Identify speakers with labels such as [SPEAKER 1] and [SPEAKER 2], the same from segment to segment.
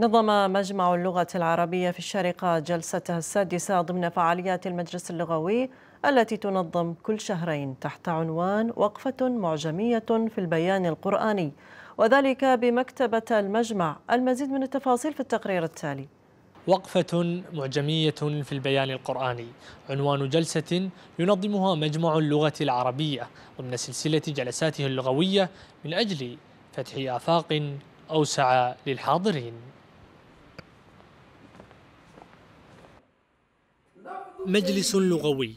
[SPEAKER 1] نظم مجمع اللغة العربية في الشارقة جلسته السادسة ضمن فعاليات المجلس اللغوي التي تنظم كل شهرين تحت عنوان وقفة معجمية في البيان القرآني وذلك بمكتبة المجمع المزيد من التفاصيل في التقرير التالي
[SPEAKER 2] وقفة معجمية في البيان القرآني عنوان جلسة ينظمها مجمع اللغة العربية ضمن سلسلة جلساته اللغوية من أجل فتح آفاق أوسع للحاضرين مجلس لغوي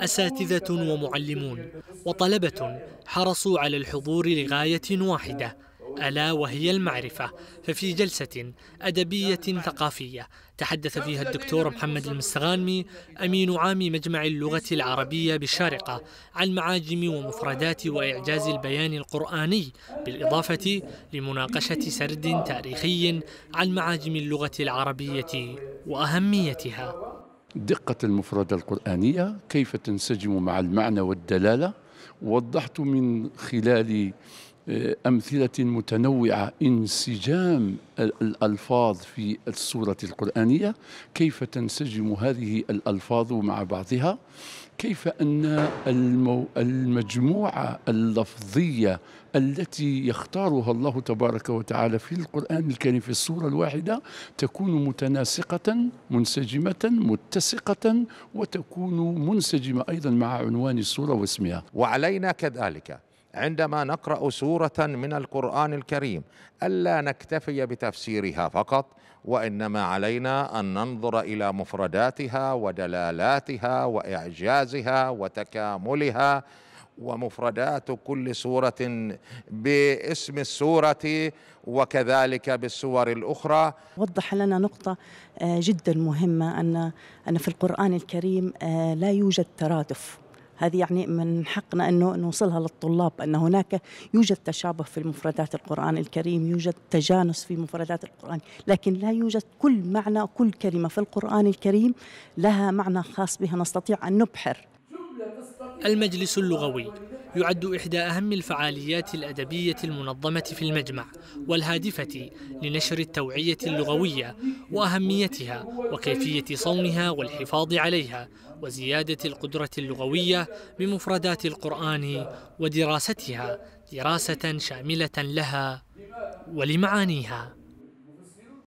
[SPEAKER 2] أساتذة ومعلمون وطلبة حرصوا على الحضور لغاية واحدة ألا وهي المعرفة ففي جلسة أدبية ثقافية تحدث فيها الدكتور محمد المستغانمي أمين عام مجمع اللغة العربية بالشارقة عن معاجم ومفردات وإعجاز البيان القرآني بالإضافة لمناقشة سرد تاريخي عن معاجم اللغة العربية وأهميتها
[SPEAKER 3] دقة المفردة القرآنية كيف تنسجم مع المعنى والدلالة وضحت من خلال آه، أمثلة متنوعة انسجام الألفاظ في السورة القرآنية كيف تنسجم هذه الألفاظ مع بعضها كيف أن المجموعة اللفظية التي يختارها الله تبارك وتعالى في القرآن الكريم في السورة الواحدة تكون متناسقة منسجمة متسقة وتكون منسجمة أيضا مع عنوان السورة واسمها وعلينا كذلك
[SPEAKER 4] عندما نقرا سوره من القران الكريم الا نكتفي بتفسيرها فقط وانما علينا ان ننظر الى مفرداتها ودلالاتها واعجازها وتكاملها ومفردات كل سورة باسم السورة وكذلك بالسور الأخرى
[SPEAKER 1] وضح لنا نقطة آه، جدا مهمة أن أن في القرآن الكريم آه، لا يوجد ترادف هذه يعني من حقنا انه نوصلها للطلاب ان هناك يوجد تشابه في مفردات القران الكريم يوجد تجانس في مفردات القران لكن لا يوجد كل معنى كل كلمه في القران الكريم لها معنى خاص بها نستطيع ان نبحر
[SPEAKER 2] المجلس اللغوي يعد إحدى أهم الفعاليات الأدبية المنظمة في المجمع والهادفة لنشر التوعية اللغوية وأهميتها وكيفية صونها والحفاظ عليها وزيادة القدرة اللغوية بمفردات القرآن ودراستها دراسة شاملة لها ولمعانيها